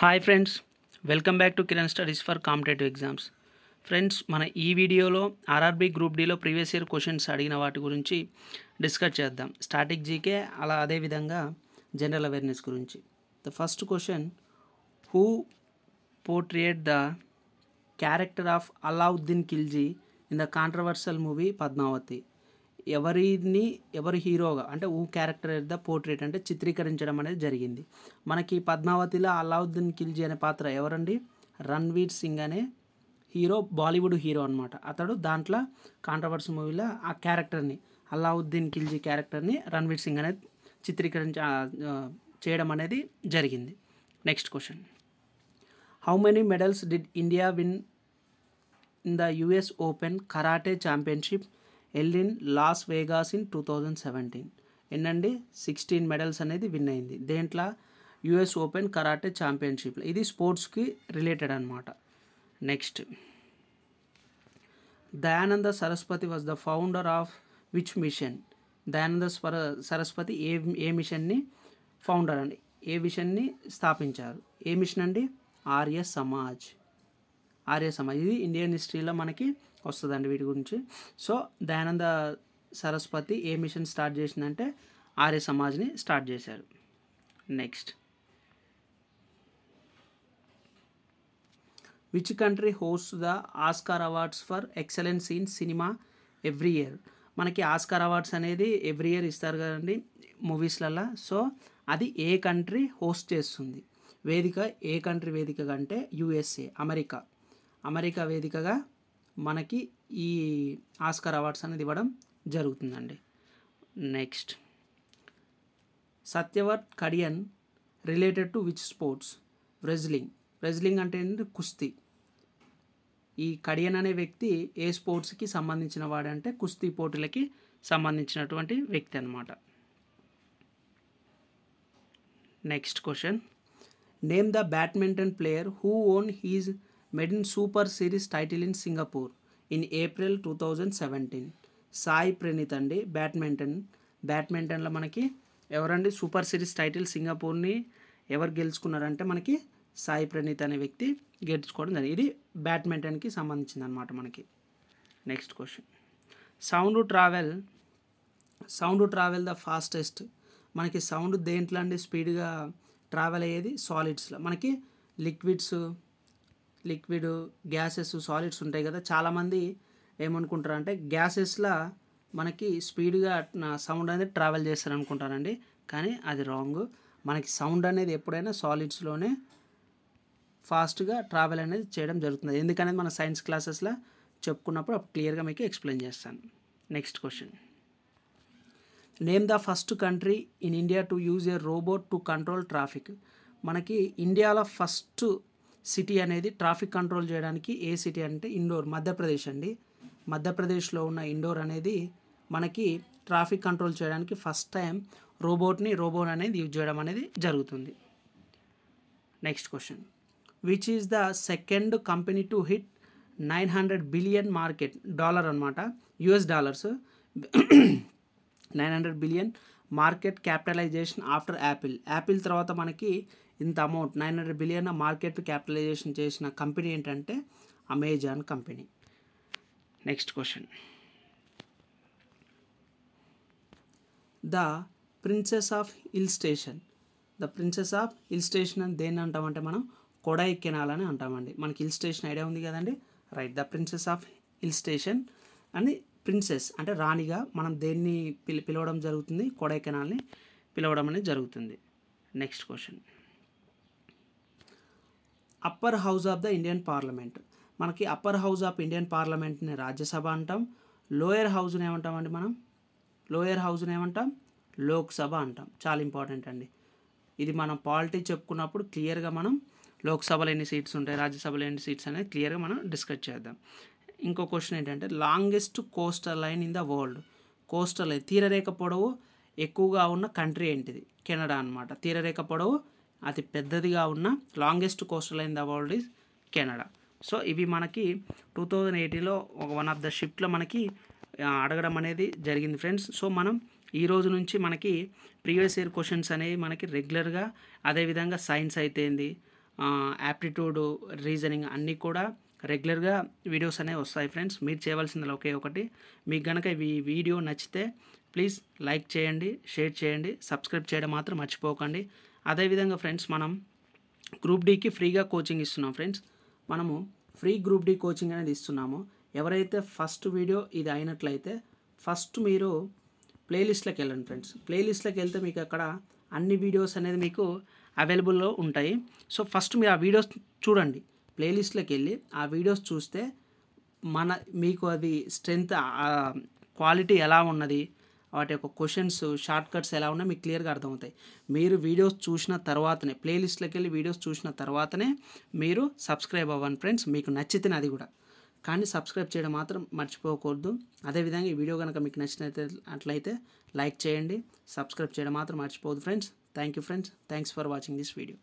hi friends welcome back to Kiran Studies for competitive exams friends మన ఈ వీడియోలో RRB group డిలో ప్రీవియస్ ఇయర్ క్వశ్చన్స్ అడిగిన వాటి గురించి డిస్కస్ చేద్దాం స్టాటిక్ జీకే అలా అదేవిధంగా జనరల్ అవేర్నెస్ గురించి the first question who portrayed the character of Alauddin Khilji in the controversial movie Padmavati ఎవరిని ఎవరి హీరోగా అంటే ఊ క్యారెక్టర్ ద పోర్ట్రేట్ అంటే చిత్రీకరించడం అనేది జరిగింది మనకి పద్మావతిలో అలావుద్దీన్ ఖిల్జీ అనే పాత్ర ఎవరండి రణ్వీర్ సింగ్ అనే హీరో బాలీవుడ్ హీరో అనమాట అతడు దాంట్లో కాంట్రవర్సీ మూవీలో ఆ క్యారెక్టర్ని అల్లావుద్దీన్ ఖిల్జీ క్యారెక్టర్ని రణ్వీర్ సింగ్ అనేది చిత్రీకరించ చేయడం అనేది జరిగింది next question how many medals did India win in the US Open karate championship held in Las Vegas in two thousand seventeen ఏంటండి సిక్స్టీన్ మెడల్స్ అనేది విన్ అయింది దేంట్లో యుఎస్ ఓపెన్ కరాటే ఛాంపియన్షిప్లో ఇది స్పోర్ట్స్కి రిలేటెడ్ అనమాట next Dayananda Saraswati was the founder of which mission Dayananda స్వర సరస్వతి ఏ ఏ మిషన్ని ఫౌండర్ అండి ఏ మిషన్ని స్థాపించారు ఏ మిషన్ అండి ఆర్య సమాజ్ ఆర్య సమాజ్ ఇది ఇండియన్ హిస్టరీలో మనకి వస్తుందండి వీటి గురించి సో దయానంద సరస్వతి ఏ మిషన్ స్టార్ట్ చేసిందంటే ఆర్య సమాజ్ని స్టార్ట్ చేశారు next which country host the Oscar awards for excellence in cinema every year మనకి ఆస్కార్ అవార్డ్స్ అనేది ఎవ్రీ ఇయర్ ఇస్తారు కదండి మూవీస్లల్లో సో అది ఏ కంట్రీ హోస్ట్ చేస్తుంది వేదిక ఏ కంట్రీ వేదిక కంటే యుఎస్ఏ అమెరికా అమెరికా వేదికగా మనకి ఈ ఆస్కార్ అవార్డ్స్ అనేది ఇవ్వడం జరుగుతుందండి next Satyawart Kadian related to which sports wrestling wrestling అంటే ఏంటంటే కుస్తీ ఈ కడియన్ అనే వ్యక్తి ఏ స్పోర్ట్స్కి సంబంధించిన వాడంటే కుస్తీ పోటీలకి సంబంధించినటువంటి వ్యక్తి అనమాట next question name the badminton player who won his super series title in Singapore in April two thousand seventeen Sai Praneeth అండి బ్యాడ్మింటన్ బ్యాడ్మింటన్లో మనకి ఎవరండి సూపర్ సిరీస్ టైటిల్ సింగపూర్ని ఎవరు గెలుచుకున్నారంటే మనకి సాయి ప్రణీత్ అనే వ్యక్తి గెలుచుకోవడం జరిగింది ఇది బ్యాడ్మింటన్కి సంబంధించింది అనమాట మనకి next question sound travel sound travel the fastest మనకి సౌండ్ దేంట్లో అండి స్పీడ్గా ట్రావెల్ అయ్యేది సాలిడ్స్లో మనకి లిక్విడ్స్ లిక్విడ్ గ్యాసెస్ సాలిడ్స్ ఉంటాయి కదా చాలామంది ఏమనుకుంటారు అంటే గ్యాసెస్లా మనకి స్పీడ్గా సౌండ్ అనేది ట్రావెల్ చేస్తారు కానీ అది రాంగ్ మనకి సౌండ్ అనేది ఎప్పుడైనా సాలిడ్స్లోనే ఫాస్ట్గా ట్రావెల్ అనేది చేయడం జరుగుతుంది ఎందుకనేది మన సైన్స్ క్లాసెస్లో చెప్పుకున్నప్పుడు క్లియర్గా మీకు ఎక్స్ప్లెయిన్ చేస్తాను next question name the first country in India to use a robot to control traffic మనకి ఇండియాలో ఫస్ట్ సిటీ అనేది ట్రాఫిక్ కంట్రోల్ చేయడానికి ఏ సిటీ అంటే ఇండోర్ మధ్యప్రదేశ్ అండి మధ్యప్రదేశ్లో ఉన్న ఇండోర్ అనేది మనకి ట్రాఫిక్ కంట్రోల్ చేయడానికి ఫస్ట్ టైం రోబోట్ని రోబోట్ అనేది యూజ్ చేయడం అనేది జరుగుతుంది next question which is the second company to hit nine hundred billion market dollar అనమాట US dollars nine hundred billion market capitalization after Apple Apple తర్వాత మనకి ఇంత amount nine hundred billion market capitalization చేసిన company ఏంటంటే Amazon company next question the princess of hill station the princess of hill station అని దేన్ని అంటామంటే మనం Kodai canal అని అంటామండి మనకి హిల్ స్టేషన్ ఐడియా ఉంది కదండి right the princess of hill station అని ప్రిన్సెస్ అంటే రాణిగా మనం దేన్ని పిలవడం జరుగుతుంది కొడైకెనాల్ని పిలవడం అనేది జరుగుతుంది next question upper house of the Indian parliament మనకి అప్పర్ హౌస్ ఆఫ్ ఇండియన్ పార్లమెంట్ని రాజ్యసభ అంటాం లోయర్ హౌస్ని ఏమంటామండి మనం లోయర్ హౌస్ని ఏమంటాం లోక్సభ అంటాం చాలా ఇంపార్టెంట్ అండి ఇది మనం పాలిటీ చెప్పుకున్నప్పుడు క్లియర్గా మనం లోక్సభలో ఎన్ని సీట్స్ ఉంటాయి రాజ్యసభలో ఎన్ని సీట్స్ అనేది క్లియర్గా మనం డిస్కస్ చేద్దాం ఇంకో క్వశ్చన్ ఏంటంటే longest coastal line in the world coastal line తీరరేఖ పొడవు ఎక్కువగా ఉన్న కంట్రీ ఏంటిది కెనడా అనమాట తీరరేఖ పొడవు అతి పెద్దదిగా ఉన్న longest coastal line the world is Canada so ఇవి మనకి టూ థౌజండ్ ఎయిటీలో వన్ ఆఫ్ ద షిఫ్ట్లో మనకి అడగడం అనేది జరిగింది ఫ్రెండ్స్ సో మనం ఈ రోజు నుంచి మనకి ప్రీవియస్ ఇయర్ క్వశ్చన్స్ అనేవి మనకి రెగ్యులర్గా అదేవిధంగా సైన్స్ అయితేంది యాప్టిట్యూడ్ రీజనింగ్ అన్నీ కూడా రెగ్యులర్గా వీడియోస్ అనేవి వస్తాయి ఫ్రెండ్స్ మీరు చేయవలసింది ఒకే ఒకటి మీకు కనుక ఈ వీడియో నచ్చితే ప్లీజ్ లైక్ చేయండి షేర్ చేయండి సబ్స్క్రైబ్ చేయడం మాత్రం మర్చిపోకండి అదేవిధంగా ఫ్రెండ్స్ మనం గ్రూప్ డీకి ఫ్రీగా కోచింగ్ ఇస్తున్నాం ఫ్రెండ్స్ మనము ఫ్రీ గ్రూప్ డీ కోచింగ్ అనేది ఇస్తున్నాము ఎవరైతే ఫస్ట్ వీడియో ఇది అయినట్లయితే ఫస్ట్ మీరు ప్లేలిస్ట్లోకి వెళ్ళండి ఫ్రెండ్స్ ప్లేలిస్ట్లోకి వెళ్తే మీకు అక్కడ అన్ని వీడియోస్ అనేది మీకు అవైలబుల్లో ఉంటాయి సో ఫస్ట్ మీరు ఆ వీడియోస్ చూడండి ప్లేలిస్ట్లోకి వెళ్ళి ఆ వీడియోస్ చూస్తే మన మీకు అది స్ట్రెంగ్త్ క్వాలిటీ ఎలా ఉన్నది వాటి యొక్క క్వశ్చన్స్ షార్ట్ కట్స్ ఎలా ఉన్నా మీకు క్లియర్గా అర్థమవుతాయి మీరు వీడియోస్ చూసిన తర్వాతనే ప్లేలిస్ట్లోకి వెళ్ళి వీడియోస్ చూసిన తర్వాతనే మీరు సబ్స్క్రైబ్ అవ్వండి ఫ్రెండ్స్ మీకు నచ్చితేనే అది కూడా కానీ సబ్స్క్రైబ్ చేయడం మాత్రం మర్చిపోకూడదు అదేవిధంగా ఈ వీడియో కనుక మీకు నచ్చినట్లయితే అట్లయితే లైక్ చేయండి సబ్స్క్రైబ్ చేయడం మాత్రం మర్చిపోదు friends thank you friends thanks for watching this video